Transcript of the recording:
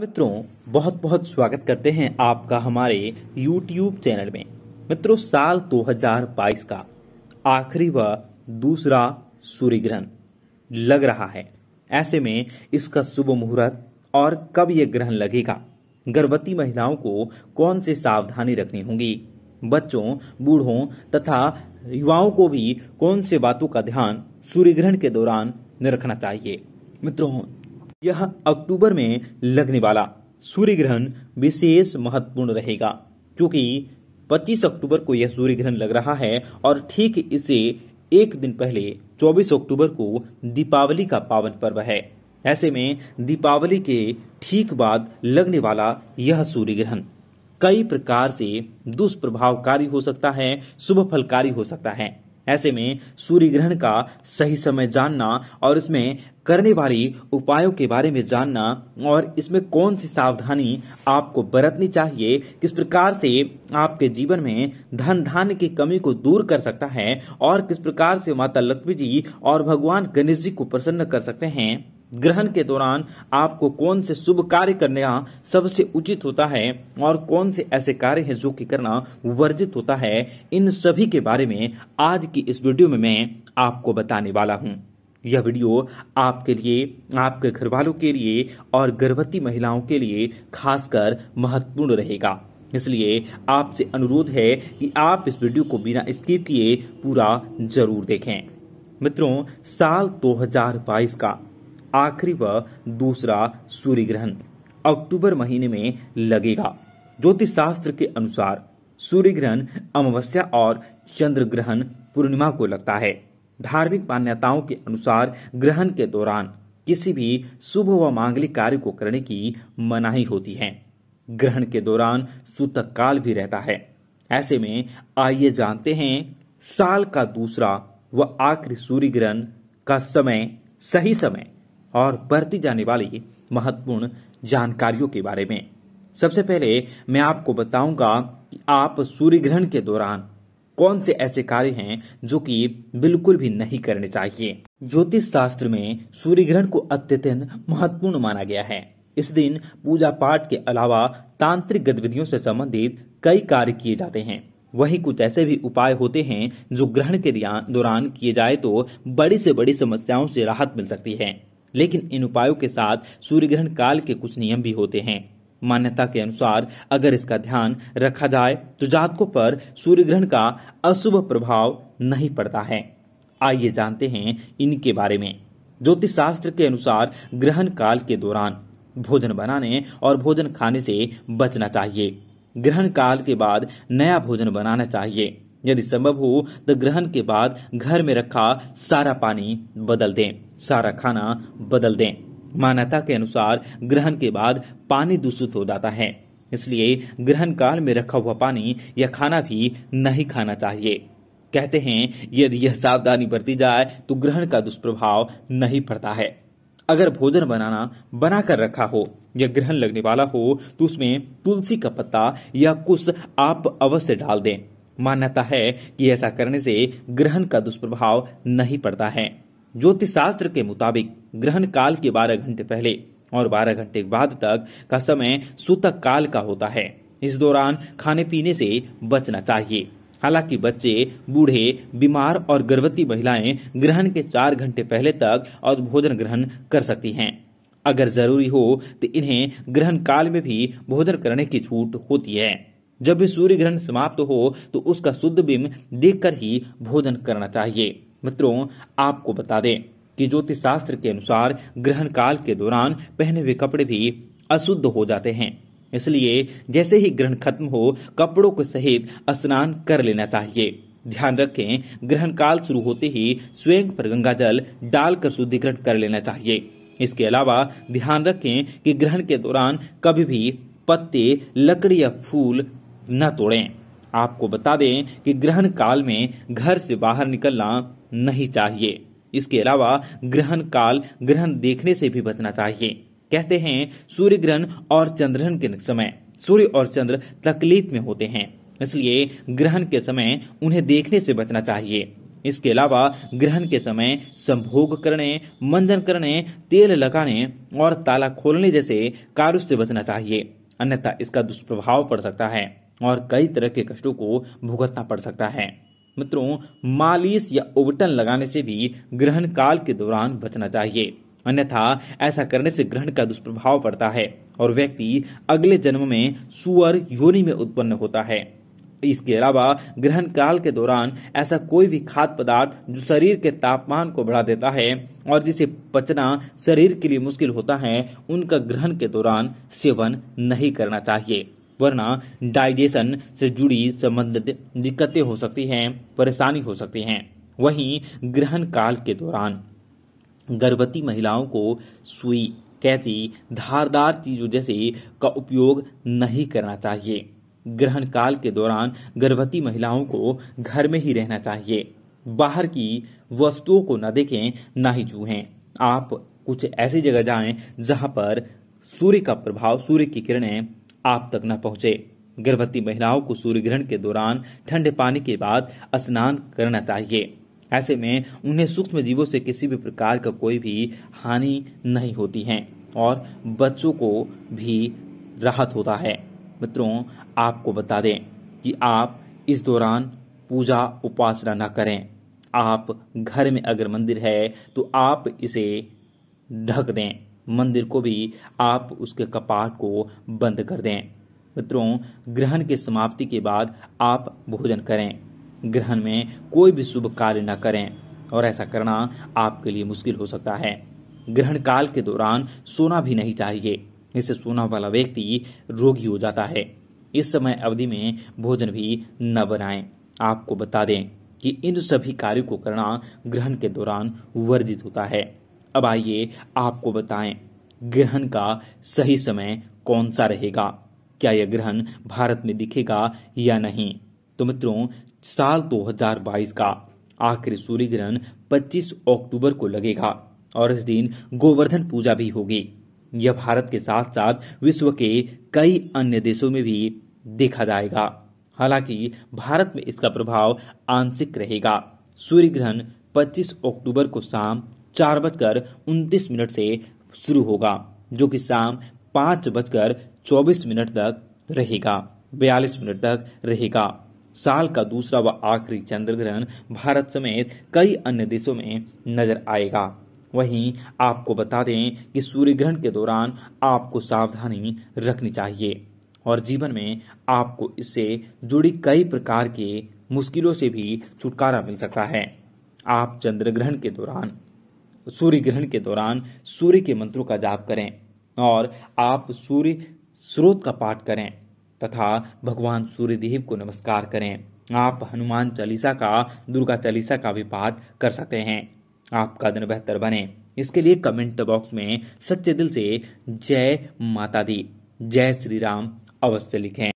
मित्रों बहुत बहुत स्वागत करते हैं आपका हमारे YouTube चैनल में मित्रों साल 2022 का आखिरी व दूसरा सूर्य ग्रहण लग रहा है ऐसे में इसका शुभ मुहूर्त और कब यह ग्रहण लगेगा गर्भवती महिलाओं को कौन सी सावधानी रखनी होगी बच्चों बूढ़ों तथा युवाओं को भी कौन से बातों का ध्यान सूर्य ग्रहण के दौरान रखना चाहिए मित्रों यह अक्टूबर में लगने वाला सूर्य ग्रहण विशेष महत्वपूर्ण रहेगा क्योंकि 25 अक्टूबर को यह सूर्य ग्रहण लग रहा है और ठीक इसे एक दिन पहले 24 अक्टूबर को दीपावली का पावन पर्व है ऐसे में दीपावली के ठीक बाद लगने वाला यह सूर्य ग्रहण कई प्रकार से दुष्प्रभावकारी हो सकता है शुभ फलकारी हो सकता है ऐसे में सूर्य ग्रहण का सही समय जानना और इसमें करने वाली उपायों के बारे में जानना और इसमें कौन सी सावधानी आपको बरतनी चाहिए किस प्रकार से आपके जीवन में धन धान की कमी को दूर कर सकता है और किस प्रकार से माता लक्ष्मी जी और भगवान गणेश जी को प्रसन्न कर सकते हैं ग्रहण के दौरान आपको कौन से शुभ कार्य करना सबसे उचित होता है और कौन से ऐसे कार्य हैं जो कि करना वर्जित होता है इन सभी के बारे में आज की इस वीडियो में मैं आपको बताने वाला हूं यह वीडियो आपके लिए आपके घर वालों के लिए और गर्भवती महिलाओं के लिए खासकर महत्वपूर्ण रहेगा इसलिए आपसे अनुरोध है कि आप इस वीडियो को बिना स्किप किए पूरा जरूर देखें मित्रों साल 2022 का आखिरी व दूसरा सूर्य ग्रहण अक्टूबर महीने में लगेगा ज्योतिष शास्त्र के अनुसार सूर्य ग्रहण अमावस्या और चंद्र ग्रहण पूर्णिमा को लगता है धार्मिक मान्यताओं के अनुसार ग्रहण के दौरान किसी भी शुभ व मांगलिक कार्य को करने की मनाही होती है ग्रहण के दौरान सूतक काल भी रहता है ऐसे में आइए जानते हैं साल का दूसरा व आखिरी सूर्य ग्रहण का समय सही समय और बरती जाने वाली महत्वपूर्ण जानकारियों के बारे में सबसे पहले मैं आपको बताऊंगा कि आप सूर्य ग्रहण के दौरान कौन से ऐसे कार्य हैं जो कि बिल्कुल भी नहीं करने चाहिए ज्योतिष शास्त्र में सूर्य ग्रहण को अत्यंत महत्वपूर्ण माना गया है इस दिन पूजा पाठ के अलावा तांत्रिक गतिविधियों से संबंधित कई कार्य किए जाते हैं वहीं कुछ ऐसे भी उपाय होते हैं जो ग्रहण के दौरान किए जाए तो बड़ी से बड़ी समस्याओं से राहत मिल सकती है लेकिन इन उपायों के साथ सूर्य ग्रहण काल के कुछ नियम भी होते हैं मान्यता के अनुसार अगर इसका ध्यान रखा जाए तो जातकों पर सूर्य ग्रहण का अशुभ प्रभाव नहीं पड़ता है आइए जानते हैं इनके बारे में ज्योतिष शास्त्र के अनुसार ग्रहण काल के दौरान भोजन बनाने और भोजन खाने से बचना चाहिए ग्रहण काल के बाद नया भोजन बनाना चाहिए यदि संभव हो तो ग्रहण के बाद घर में रखा सारा पानी बदल दें सारा खाना बदल दें मान्यता के अनुसार ग्रहण के बाद पानी दूषित हो जाता है इसलिए ग्रहण काल में रखा हुआ पानी या खाना भी नहीं खाना चाहिए कहते हैं यदि यह सावधानी बरती जाए तो ग्रहण का दुष्प्रभाव नहीं पड़ता है अगर भोजन बनाना बनाकर रखा हो या ग्रहण लगने वाला हो तो उसमें तुलसी का पत्ता या कुछ आप अवश्य डाल दें मान्यता है कि ऐसा करने से ग्रहण का दुष्प्रभाव नहीं पड़ता है ज्योतिष शास्त्र के मुताबिक ग्रहण काल के 12 घंटे पहले और 12 घंटे बाद तक का समय सूतक काल का होता है इस दौरान खाने पीने से बचना चाहिए हालांकि बच्चे बूढ़े बीमार और गर्भवती महिलाएं ग्रहण के चार घंटे पहले तक और भोजन ग्रहण कर सकती हैं अगर जरूरी हो तो इन्हें ग्रहण काल में भी भोजन करने की छूट होती है जब भी सूर्य ग्रहण समाप्त हो तो उसका शुद्ध बिंब देखकर ही भोजन करना चाहिए मित्रों आपको बता दें कि ज्योतिष शास्त्र के अनुसार ग्रहण काल के दौरान पहने हुए कपड़े भी अशुद्ध हो जाते हैं इसलिए जैसे ही ग्रहण खत्म हो कपड़ों के सहित स्नान कर लेना चाहिए ध्यान रखें ग्रहण काल शुरू होते ही स्वयं पर गंगा जल डालकर शुद्धिकरण कर लेना चाहिए इसके अलावा ध्यान रखें कि ग्रहण के दौरान कभी भी पत्ते लकड़ी या फूल न तोड़ें आपको बता दें कि ग्रहण काल में घर से बाहर निकलना नहीं चाहिए इसके अलावा ग्रहण काल ग्रहण देखने से भी बचना चाहिए कहते हैं सूर्य ग्रहण और चंद्रहण के समय सूर्य और चंद्र तकलीफ में होते हैं इसलिए ग्रहण के समय उन्हें देखने से बचना चाहिए इसके अलावा ग्रहण के समय संभोग करने मंदन करने तेल लगाने और ताला खोलने जैसे कार्य से बचना चाहिए अन्यथा इसका दुष्प्रभाव पड़ सकता है और कई तरह के कष्टों को भुगतना पड़ सकता है मित्रों मालिश या उबटन लगाने से भी ग्रहण काल के दौरान बचना चाहिए अन्यथा ऐसा करने से ग्रहण का दुष्प्रभाव पड़ता है और व्यक्ति अगले जन्म में सुअर योनि में उत्पन्न होता है इसके अलावा ग्रहण काल के दौरान ऐसा कोई भी खाद्य पदार्थ जो शरीर के तापमान को बढ़ा देता है और जिसे पचना शरीर के लिए मुश्किल होता है उनका ग्रहण के दौरान सेवन नहीं करना चाहिए वरना डाइजेशन से जुड़ी संबंधित दिक्कतें हो सकती हैं परेशानी हो सकती हैं वहीं ग्रहण काल के दौरान गर्भवती महिलाओं को सुई कैसी धारदार चीजों जैसे का उपयोग नहीं करना चाहिए ग्रहण काल के दौरान गर्भवती महिलाओं को घर में ही रहना चाहिए बाहर की वस्तुओं को न देखें न ही चूहे आप कुछ ऐसी जगह जाएं जहां पर सूर्य का प्रभाव सूर्य की किरणें आप तक न पहुंचे गर्भवती महिलाओं को सूर्य ग्रहण के दौरान ठंडे पानी के बाद स्नान करना चाहिए ऐसे में उन्हें सूक्ष्म जीवों से किसी भी प्रकार का कोई भी हानि नहीं होती है और बच्चों को भी राहत होता है मित्रों आपको बता दें कि आप इस दौरान पूजा उपासना न करें आप घर में अगर मंदिर है तो आप इसे ढक दें मंदिर को भी आप उसके कपाट को बंद कर दें मित्रों ग्रहण के समाप्ति के बाद आप भोजन करें ग्रहण में कोई भी शुभ कार्य न करें और ऐसा करना आपके लिए मुश्किल हो सकता है ग्रहण काल के दौरान सोना भी नहीं चाहिए इससे सोना वाला व्यक्ति रोगी हो जाता है इस समय अवधि में भोजन भी न बनाएं आपको बता दें कि इन सभी कार्यों को करना ग्रहण के दौरान वर्जित होता है अब आइए आपको बताएं ग्रहण का सही समय कौन सा रहेगा क्या यह ग्रहण भारत में दिखेगा या नहीं तो मित्रों साल 2022 का आखिरी सूर्य ग्रहण 25 अक्टूबर को लगेगा और इस दिन गोवर्धन पूजा भी होगी यह भारत के साथ साथ विश्व के कई अन्य देशों में भी देखा जाएगा हालांकि भारत में इसका प्रभाव आंशिक रहेगा सूर्य ग्रहण 25 अक्टूबर को शाम चार बजकर उनतीस मिनट से शुरू होगा जो कि शाम पांच बजकर चौबीस मिनट तक रहेगा बयालीस मिनट तक रहेगा साल का दूसरा व आखिरी चंद्र ग्रहण भारत समेत कई अन्य देशों में नजर आएगा वहीं आपको बता दें कि सूर्य ग्रहण के दौरान आपको सावधानी रखनी चाहिए और जीवन में आपको इससे जुड़ी कई प्रकार के मुश्किलों से भी छुटकारा मिल सकता है आप चंद्र ग्रहण के दौरान सूर्य ग्रहण के दौरान सूर्य के मंत्रों का जाप करें और आप सूर्य स्रोत का पाठ करें तथा भगवान सूर्य देव को नमस्कार करें आप हनुमान चालीसा का दुर्गा चालीसा का भी पाठ कर सकते हैं आपका दिन बेहतर बने इसके लिए कमेंट बॉक्स में सच्चे दिल से जय माता दी जय श्री राम अवश्य लिखें